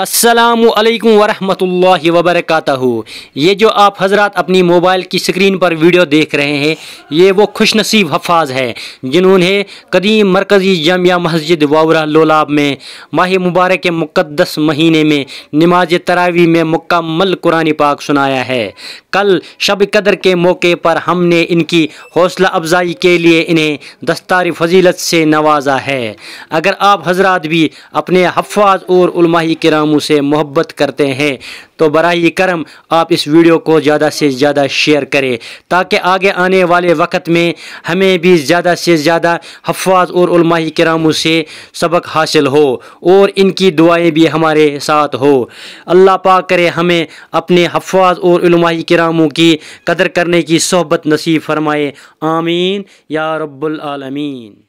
असलम वरहमल वबरक ये जो आप हजरत अपनी मोबाइल की स्क्रीन पर वीडियो देख रहे हैं ये वो खुश नसीब हफाज है जिन्होंने कदीम मरकज़ी जामिया मस्जिद वाउरा लोलाब में माह मुबारक के मुक़दस महीने में नमाज तरावी में मुकम्मल कुरानी पाक सुनाया है कल शब कदर के मौके पर हमने इनकी हौसला अफजाई के लिए इन्हें दस्तार फजीलत से नवाजा है अगर आप हजरात भी अपने हफाज और कराम हम उसे मोहब्बत करते हैं तो बर करम आप इस वीडियो को ज़्यादा से ज़्यादा शेयर करें ताकि आगे आने वाले वक्त में हमें भी ज़्यादा से ज़्यादा हफाज और कराम से सबक हासिल हो और इनकी दुआएं भी हमारे साथ हो अल्लाह पा करे हमें अपने हफाज और करामों की कदर करने की सोहबत नसीब फरमाए आमीन या रब्बुल आलमीन